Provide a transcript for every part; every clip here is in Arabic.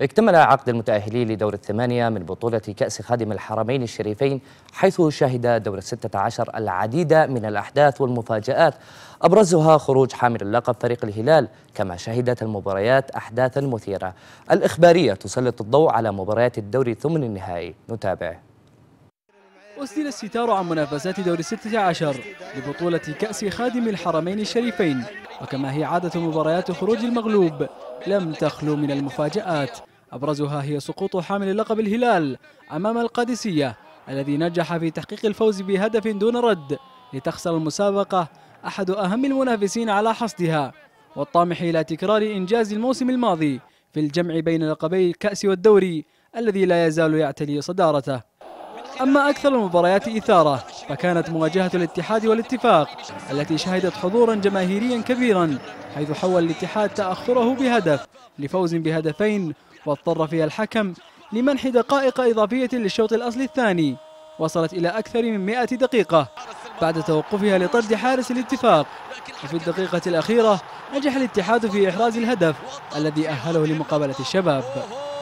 اكتمل عقد المتأهلين لدور الثمانية من بطولة كأس خادم الحرمين الشريفين حيث شهد دور الستة عشر العديد من الأحداث والمفاجآت أبرزها خروج حامل اللقب فريق الهلال كما شهدت المباريات أحداثا مثيرة الإخبارية تسلط الضوء على مباريات الدوري الثمن النهائي نتابع أسدل الستار عن منافسات دور الستة عشر لبطولة كأس خادم الحرمين الشريفين وكما هي عادة مباريات خروج المغلوب لم تخلو من المفاجآت أبرزها هي سقوط حامل لقب الهلال أمام القادسية الذي نجح في تحقيق الفوز بهدف دون رد لتخسر المسابقة أحد أهم المنافسين على حصدها والطامح إلى تكرار إنجاز الموسم الماضي في الجمع بين لقبي الكأس والدوري الذي لا يزال يعتلي صدارته أما أكثر المباريات إثارة فكانت مواجهة الاتحاد والاتفاق التي شهدت حضورا جماهيريا كبيرا حيث حول الاتحاد تأخره بهدف لفوز بهدفين واضطر فيها الحكم لمنح دقائق إضافية للشوط الأصلي الثاني وصلت إلى أكثر من 100 دقيقة بعد توقفها لطرد حارس الاتفاق وفي الدقيقة الأخيرة نجح الاتحاد في إحراز الهدف الذي أهله لمقابلة الشباب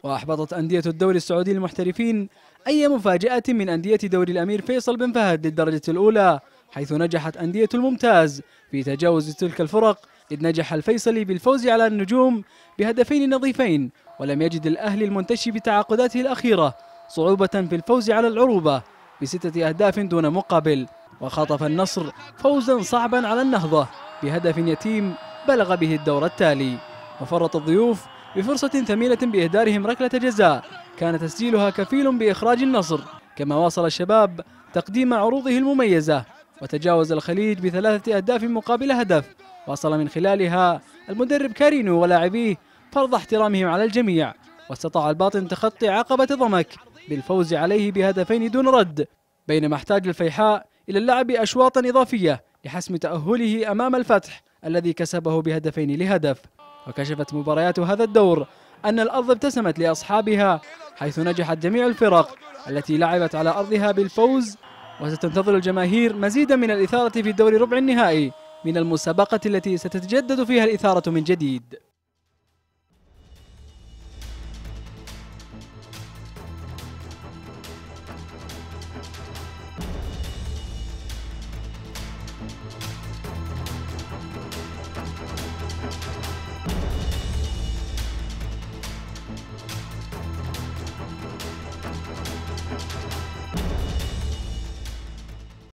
وأحبطت أندية الدوري السعودي المحترفين أي مفاجأة من أندية دوري الأمير فيصل بن فهد للدرجة الأولى حيث نجحت أندية الممتاز في تجاوز تلك الفرق إذ نجح الفيصلي بالفوز على النجوم بهدفين نظيفين ولم يجد الأهلي المنتشي بتعاقداته الأخيرة صعوبة في الفوز على العروبة بستة أهداف دون مقابل وخطف النصر فوزا صعبا على النهضة بهدف يتيم بلغ به الدور التالي وفرط الضيوف بفرصة ثمينة بإهدارهم ركلة جزاء كان تسجيلها كفيل بإخراج النصر كما واصل الشباب تقديم عروضه المميزة وتجاوز الخليج بثلاثة أهداف مقابل هدف واصل من خلالها المدرب كارينو ولاعبيه فرض احترامهم على الجميع واستطاع الباطن تخطي عقبة ضمك بالفوز عليه بهدفين دون رد بينما احتاج الفيحاء إلى اللعب أشواطا إضافية لحسم تأهله أمام الفتح الذي كسبه بهدفين لهدف وكشفت مباريات هذا الدور أن الأرض ابتسمت لأصحابها حيث نجحت جميع الفرق التي لعبت على أرضها بالفوز وستنتظر الجماهير مزيدا من الإثارة في الدور ربع النهائي من المسابقة التي ستتجدد فيها الإثارة من جديد